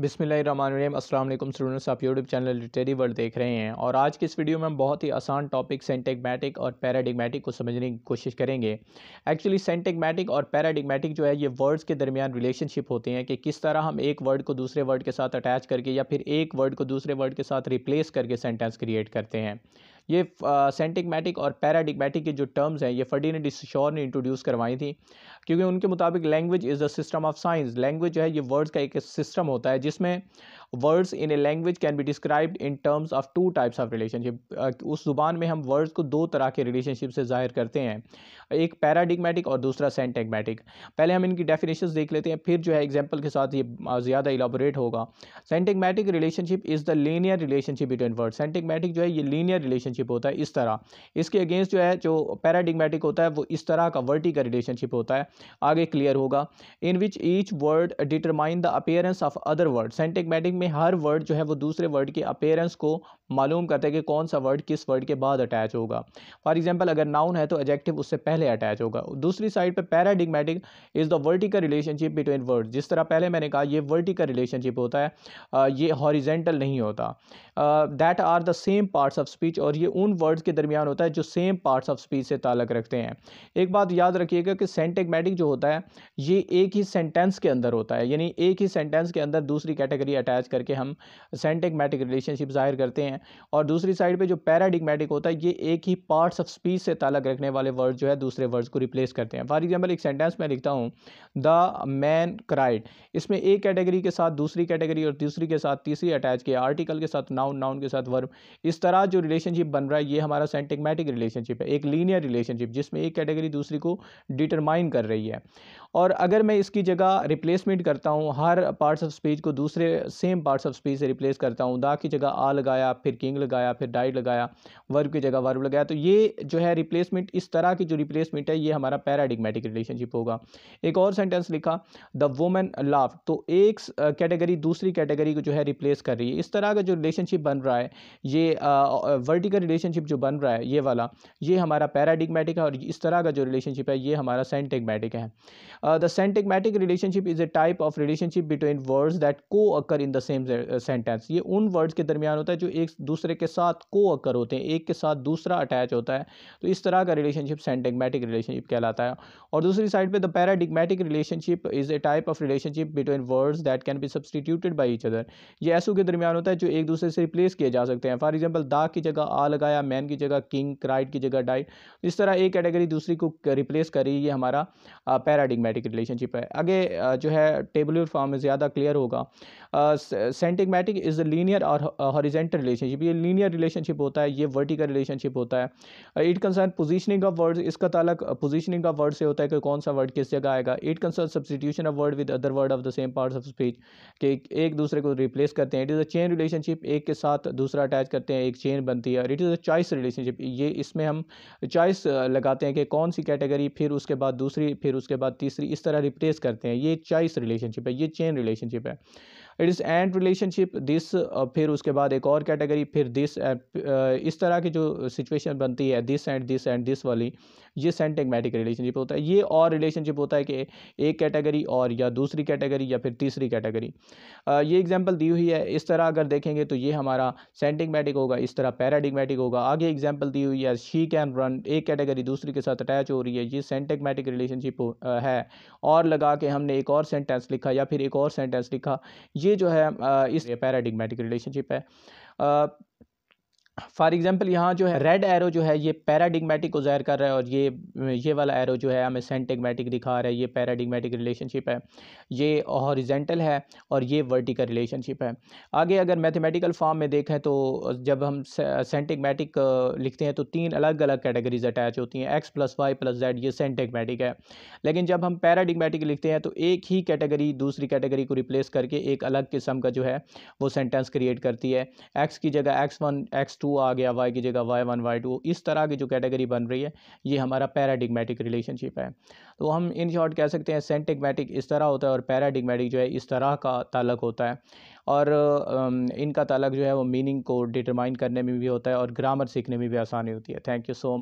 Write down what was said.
बिसमीम स्टूडेंट्स आप YouTube channel literary world देख रहे हैं और आज की इस वीडियो में हम बहुत ही आसान टॉपिक सेंटेगमेटिक और पैराडिगमेटिक को समझने की कोशिश करेंगे एक्चुअली सेंटेगमेटिक और पैराडिगमेटिक जो है ये वर्ड्स के दरमियान रिलेशनशिप होते हैं कि किस तरह हम एक वर्ड को दूसरे वर्ड के साथ अटैच करके या फिर एक वर्ड को दूसरे वर्ड के साथ रिप्लेस करके सेंटेंस क्रिएट करते हैं ये सेंटिगमेटिक और पैराडिगमेटिक के जो टर्म्स हैं ये फर्डीन डिशोर ने इंट्रोड्यूस करवाई थी क्योंकि उनके मुताबिक language is the system of science language जो है ये वर्ड्स का एक सिस्टम होता है जिसमें words in a language can be described in terms of two types of relationship उस ज़ुबान में हम वर्ड्स को दो तरह के रिलेशनशिप से ज़ाहिर करते हैं एक पैराडिगमेटिक और दूसरा सेंटेगमेटिक पहले हम इनकी डेफिनेशन देख लेते हैं फिर जो है एग्जाम्पल के साथ ये ज़्यादा इलाबोरेट होगा syntagmatic relationship is the linear relationship between word syntagmatic जो है ये लीनियर रिलेशनशिप होता है इस तरह इसके अगेंस्ट जो है जो पैराडिगमेटिक होता है वो इस तरह का वर्टी का रिलेशनशिप होता है आगे क्लियर होगा in which each word determine the appearance of other word syntagmatic में हर वर्ड जो है वो दूसरे वर्ड के अपेयरेंस को मालूम करते हैं कि कौन सा वर्ड किस वर्ड के बाद अटैच होगा फॉर एग्जाम्पल अगर नाउन है तो एजेक्टिव उससे पहले अटैच होगा दूसरी साइड पर paradigmatic is the vertical relationship between word जिस तरह पहले मैंने कहा ये वर्टिकल रिलेशनशिप होता है ये हॉरिजेंटल नहीं होता that are the same parts of speech और ये उन वर्ड्स के दरमियान होता है जो सेम पार्ट्स ऑफ स्पीच से ताल्लक रखते हैं एक बात याद रखिएगा कि सेंटेगमेटिक जो होता है ये एक ही सेंटेंस के अंदर होता है यानी एक ही सेंटेंस के अंदर दूसरी कैटेगरी अटैच करके हम सेंटेगमेटिक रिलेशनशिप ज़ाहिर करते हैं और दूसरी साइड पे जो पैराडिगमेटिक होता है ये एक ही पार्ट्स ऑफ स्पीच से ताल्लक रखने वाले वर्ड जो है दूसरे वर्ड्स को रिप्लेस करते हैं फॉर एग्जाम्पल एक सेंटेंस मैं लिखता हूँ द मैन क्राइड इसमें एक कैटेगरी के साथ दूसरी कैटेगरी और दूसरी के साथ तीसरी अटैच किया आर्टिकल के साथ नाउन नाउन के साथ वर्ब इस तरह जो रिलेशनशिप बन रहा है ये हमारा सेंटिगमेटिक रिलेशनशिप है एक लीनियर रिलेशनशिप जिसमें एक कैटेगरी दूसरी को डिटरमाइन कर रही है और अगर मैं इसकी जगह रिप्लेसमेंट करता हूँ हर पार्ट्स ऑफ स्पीच को दूसरे सेम पार्ट्स ऑफ स्पीच से रिप्लेस करता हूँ दा की जगह आ लगाया फिर फिर किंग लगाया फिर डाइट लगाया वर्ब की जगह वर्ब लगाया तो ये जो है रिप्लेसमेंट इस तरह की जो रिप्लेसमेंट है ये हमारा पैराडिगमेटिक रिलेशनशिप होगा एक और सेंटेंस लिखा द वोमेन लाफ तो एक कैटेगरी दूसरी कैटेगरी को जो है रिप्लेस कर रही है इस तरह का जो रिलेशनशिप बन रहा है ये वर्टिकल रिलेशनशिप जो बन रहा है ये वाला ये हमारा पैराडिगमेटिक है और इस तरह का जो रिलेशनशिप है ये हमारा सेंटिगमेटिक है the syntagmatic relationship is a type of relationship between words that co-occur in the same sentence ये उन वर्ड्स के दरमियान होता है जो एक दूसरे के साथ को अकर होते हैं एक के साथ दूसरा अटैच होता है तो इस तरह का रिलेशनशिप सेंटिगमेटिक रिलेशनशिप कहलाता है और दूसरी साइड पे the paradigmatic relationship is a type of relationship between words that can be substituted by each other ये ऐसों के दरमियान होता है जो एक दूसरे से रिप्लेस किए जा सकते हैं फॉर एग्जाम्पल दा की जगह आ लगाया मैन की जगह किंग क्राइड की जगह डाइट इस तरह एक कैटेगरी दूसरी को रिप्लेस कर रही है हमारा पैराडिगमेटिक रिलेशनशिप है आगे जो है टेबल फॉर्म में ज़्यादा क्लियर होगा सेंटिगमेटिक इज़ लीनियर और हॉरिजेंटल रिलेशन रिलेशनशिप ये लीनियर रिलेशनशिप होता है ये वर्टिकल रिलेशनशिप होता है it concern positioning of word इसका तालक पोजिशनिंग ऑफ वर्ड से होता है कि कौन सा वर्ड किस जगह आएगा it concern substitution of word with other word of the same part of speech कि एक दूसरे को रिप्लेस करते हैं it is a chain relationship एक के साथ दूसरा अटैच करते हैं एक चेन बनती है it is a choice relationship ये इसमें हम चॉइस uh, लगाते हैं कि कौन सी कैटेगरी फिर उसके बाद दूसरी फिर उसके बाद तीसरी इस तरह रिप्लेस करते हैं ये चॉइस रिलेशनशिप है ये चेन रिलेशनशिप है it is and relationship this फिर उसके बाद एक और कैटेगरी फिर दिस uh, uh, इस तरह की जो सिचुएशन बनती है this and this and this वाली ये सेंटेगमेटिक रिलेशनशिप होता है ये और रिलेशनशिप होता है कि एक कैटेगरी और या दूसरी कैटेगरी या फिर तीसरी कैटेगरी ये एग्जाम्पल दी हुई है इस तरह अगर देखेंगे तो ये हमारा सेंटिगमेटिक होगा इस तरह पैराडिगमेटिक होगा आगे एग्जाम्पल दी हुई है शी कैन रन एक कैटेगरी दूसरी के साथ अटैच हो रही है ये सेंटेगमेटिक रिलेशनशिप है और लगा के हमने एक और सेंटेंस लिखा या फिर एक और सेंटेंस लिखा ये जो है इस पैराडिगमेटिक रिलेशनशिप है फॉर एग्ज़ाम्पल यहाँ जो है रेड एरो जो है ये पैराडिगमेटिक को ज़ाहिर कर रहा है और ये ये वाला एरो जो है हमें सेंटेगमेटिक दिखा रहा है ये पैराडिगमेटिक रिलेशनशिप है ये हॉरिजेंटल है और ये वर्टिकल रिलेशनशिप है आगे अगर मैथमेटिकल फॉर्म में देखें तो जब हम सेंटिगमेटिक लिखते हैं तो तीन अलग अलग कैटेगरीज अटैच होती हैं X plus Y plus Z ये सेंटिगमेटिक है लेकिन जब हम पैराडिगमेटिक लिखते हैं तो एक ही कैटेगरी दूसरी कैटेगरी को रिप्लेस करके एक अलग किस्म का जो है वो सेंटेंस क्रिएट करती है एक्स की जगह एक्स वन एक्स टू आ गया वाई की जगह वाई वन वाई टू इस तरह की जो कैटेगरी बन रही है ये हमारा पैराडिगमेटिक रिलेशनशिप है तो हम इन शॉर्ट कह सकते हैं सेंटिगमेटिक इस तरह होता है और पैराडिगमेटिक जो है इस तरह का तलक होता है और इनका तलक जो है वो मीनिंग को डिटरमाइन करने में भी होता है और ग्रामर सीखने में भी आसानी होती है थैंक यू सो